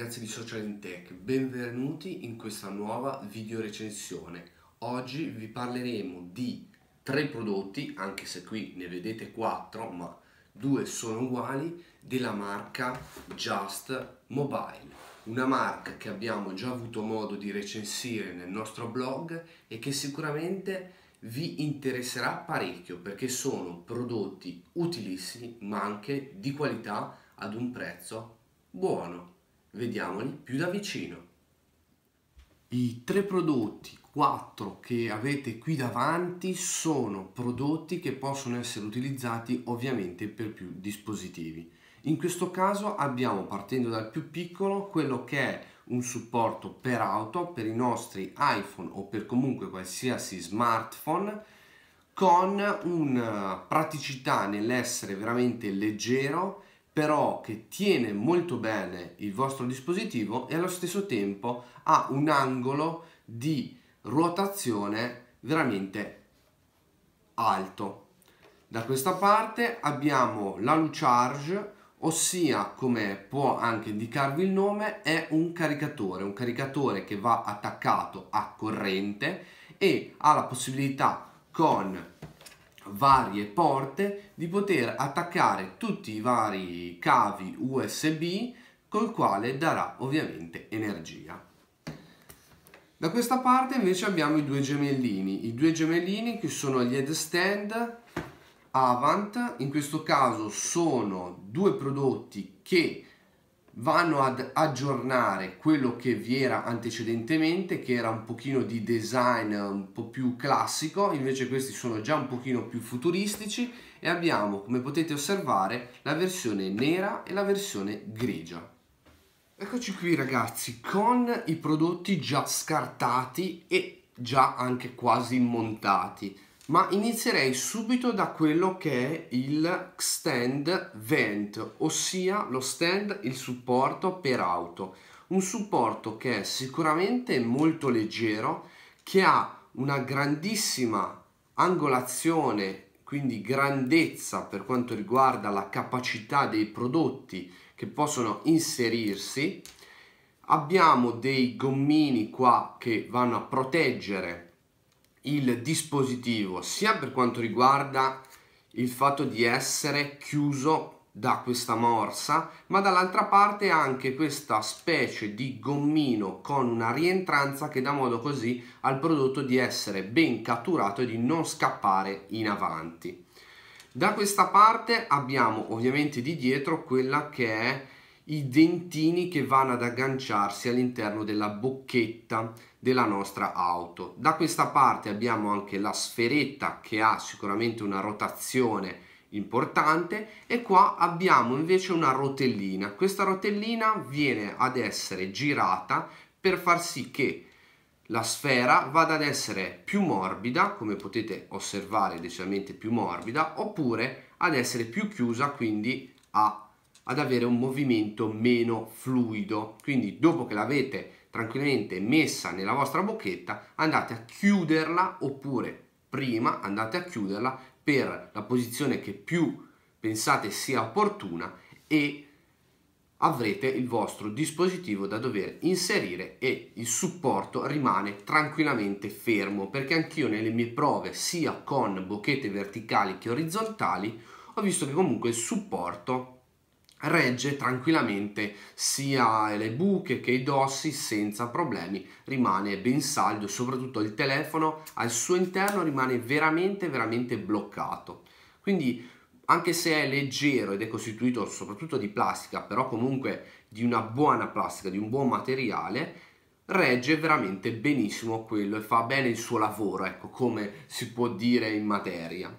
ragazzi di Social in Tech, benvenuti in questa nuova video recensione. Oggi vi parleremo di tre prodotti, anche se qui ne vedete quattro, ma due sono uguali, della marca Just Mobile. Una marca che abbiamo già avuto modo di recensire nel nostro blog e che sicuramente vi interesserà parecchio perché sono prodotti utilissimi ma anche di qualità ad un prezzo buono. Vediamoli più da vicino. I tre prodotti, quattro che avete qui davanti, sono prodotti che possono essere utilizzati ovviamente per più dispositivi. In questo caso abbiamo, partendo dal più piccolo, quello che è un supporto per auto, per i nostri iPhone o per comunque qualsiasi smartphone, con una praticità nell'essere veramente leggero però che tiene molto bene il vostro dispositivo e allo stesso tempo ha un angolo di rotazione veramente alto. Da questa parte abbiamo la l'AluCharge, ossia come può anche indicarvi il nome, è un caricatore, un caricatore che va attaccato a corrente e ha la possibilità con varie porte di poter attaccare tutti i vari cavi USB col quale darà ovviamente energia. Da questa parte invece abbiamo i due gemellini, i due gemellini che sono gli headstand Avant, in questo caso sono due prodotti che vanno ad aggiornare quello che vi era antecedentemente che era un pochino di design eh, un po' più classico invece questi sono già un pochino più futuristici e abbiamo come potete osservare la versione nera e la versione grigia eccoci qui ragazzi con i prodotti già scartati e già anche quasi montati ma inizierei subito da quello che è il stand vent, ossia lo stand, il supporto per auto. Un supporto che è sicuramente molto leggero, che ha una grandissima angolazione, quindi grandezza per quanto riguarda la capacità dei prodotti che possono inserirsi. Abbiamo dei gommini qua che vanno a proteggere il dispositivo sia per quanto riguarda il fatto di essere chiuso da questa morsa ma dall'altra parte anche questa specie di gommino con una rientranza che dà modo così al prodotto di essere ben catturato e di non scappare in avanti da questa parte abbiamo ovviamente di dietro quella che è i dentini che vanno ad agganciarsi all'interno della bocchetta della nostra auto. Da questa parte abbiamo anche la sferetta che ha sicuramente una rotazione importante e qua abbiamo invece una rotellina. Questa rotellina viene ad essere girata per far sì che la sfera vada ad essere più morbida, come potete osservare decisamente più morbida, oppure ad essere più chiusa, quindi a, ad avere un movimento meno fluido. Quindi dopo che l'avete tranquillamente messa nella vostra bocchetta, andate a chiuderla oppure prima andate a chiuderla per la posizione che più pensate sia opportuna e avrete il vostro dispositivo da dover inserire e il supporto rimane tranquillamente fermo perché anch'io nelle mie prove sia con bocchette verticali che orizzontali ho visto che comunque il supporto regge tranquillamente sia le buche che i dossi senza problemi, rimane ben saldo, soprattutto il telefono al suo interno rimane veramente veramente bloccato. Quindi anche se è leggero ed è costituito soprattutto di plastica, però comunque di una buona plastica, di un buon materiale, regge veramente benissimo quello e fa bene il suo lavoro, ecco come si può dire in materia.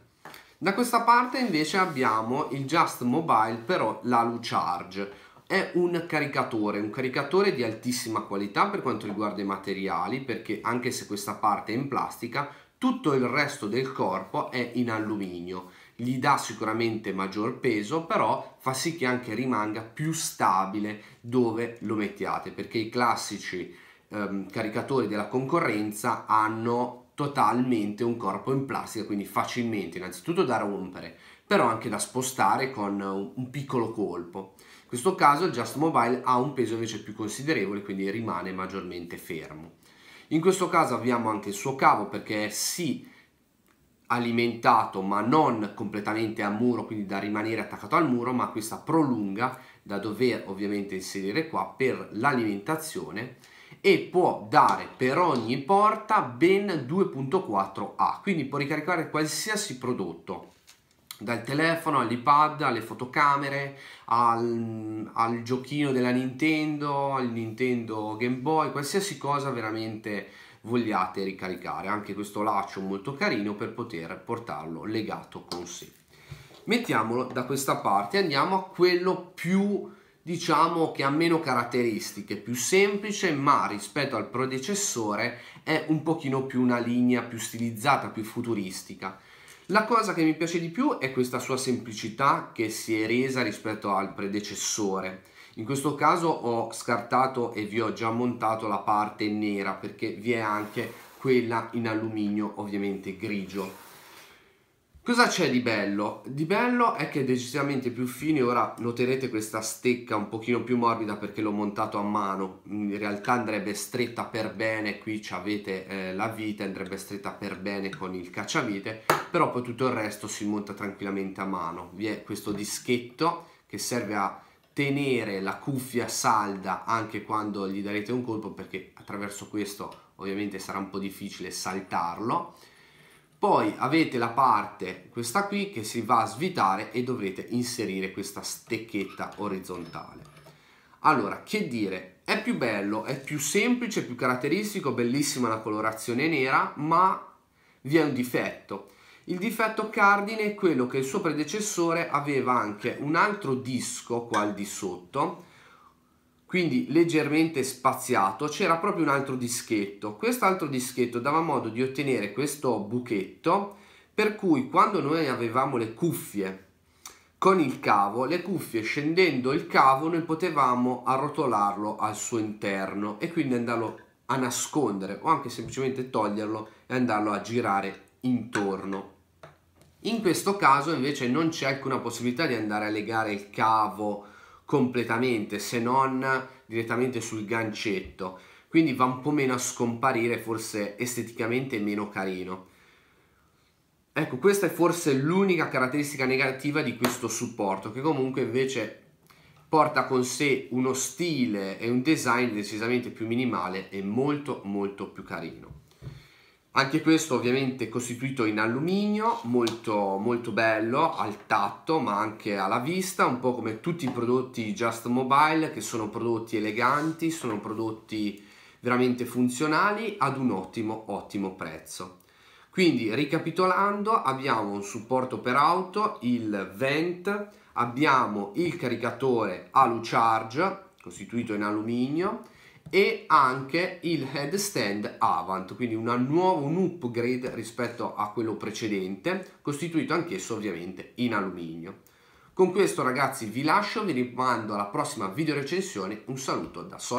Da questa parte invece abbiamo il Just Mobile però la Charge. È un caricatore, un caricatore di altissima qualità per quanto riguarda i materiali perché anche se questa parte è in plastica tutto il resto del corpo è in alluminio. Gli dà sicuramente maggior peso, però fa sì che anche rimanga più stabile dove lo mettiate, perché i classici ehm, caricatori della concorrenza hanno totalmente un corpo in plastica, quindi facilmente innanzitutto da rompere, però anche da spostare con un piccolo colpo. In questo caso il Just Mobile ha un peso invece più considerevole, quindi rimane maggiormente fermo. In questo caso abbiamo anche il suo cavo perché è sì alimentato ma non completamente a muro, quindi da rimanere attaccato al muro, ma questa prolunga da dover ovviamente inserire qua per l'alimentazione e può dare per ogni porta ben 2.4A, quindi può ricaricare qualsiasi prodotto dal telefono all'iPad, alle fotocamere, al, al, giochino della Nintendo, al Nintendo Game Boy, qualsiasi cosa veramente vogliate ricaricare, anche questo laccio molto carino per poter portarlo legato con sé. Mettiamolo da questa parte, andiamo a quello più diciamo che ha meno caratteristiche, più semplice, ma rispetto al predecessore è un pochino più una linea più stilizzata, più futuristica. La cosa che mi piace di più è questa sua semplicità che si è resa rispetto al predecessore. In questo caso ho scartato e vi ho già montato la parte nera perché vi è anche quella in alluminio ovviamente grigio. Cosa c'è di bello? Di bello è che è decisamente più fine, ora noterete questa stecca un pochino più morbida perché l'ho montato a mano, in realtà andrebbe stretta per bene, qui avete eh, la vite, andrebbe stretta per bene con il cacciavite, però poi tutto il resto si monta tranquillamente a mano. Vi è questo dischetto che serve a tenere la cuffia salda anche quando gli darete un colpo perché attraverso questo ovviamente sarà un po' difficile saltarlo poi avete la parte, questa qui, che si va a svitare e dovrete inserire questa stecchetta orizzontale. Allora, che dire? È più bello, è più semplice, più caratteristico, bellissima la colorazione nera, ma vi è un difetto. Il difetto cardine è quello che il suo predecessore aveva anche un altro disco qua al di sotto, quindi leggermente spaziato, c'era proprio un altro dischetto. Quest'altro dischetto dava modo di ottenere questo buchetto, per cui quando noi avevamo le cuffie con il cavo, le cuffie scendendo il cavo noi potevamo arrotolarlo al suo interno e quindi andarlo a nascondere o anche semplicemente toglierlo e andarlo a girare intorno. In questo caso invece non c'è alcuna possibilità di andare a legare il cavo completamente se non direttamente sul gancetto quindi va un po' meno a scomparire forse esteticamente meno carino ecco questa è forse l'unica caratteristica negativa di questo supporto che comunque invece porta con sé uno stile e un design decisamente più minimale e molto molto più carino anche questo ovviamente costituito in alluminio, molto, molto bello al tatto ma anche alla vista, un po' come tutti i prodotti Just Mobile che sono prodotti eleganti, sono prodotti veramente funzionali ad un ottimo ottimo prezzo. Quindi ricapitolando abbiamo un supporto per auto, il Vent, abbiamo il caricatore Alu Charge costituito in alluminio, e anche il headstand Avant, quindi nuova, un upgrade rispetto a quello precedente, costituito anch'esso ovviamente in alluminio. Con questo ragazzi vi lascio, vi rimando alla prossima video recensione, un saluto da Sony.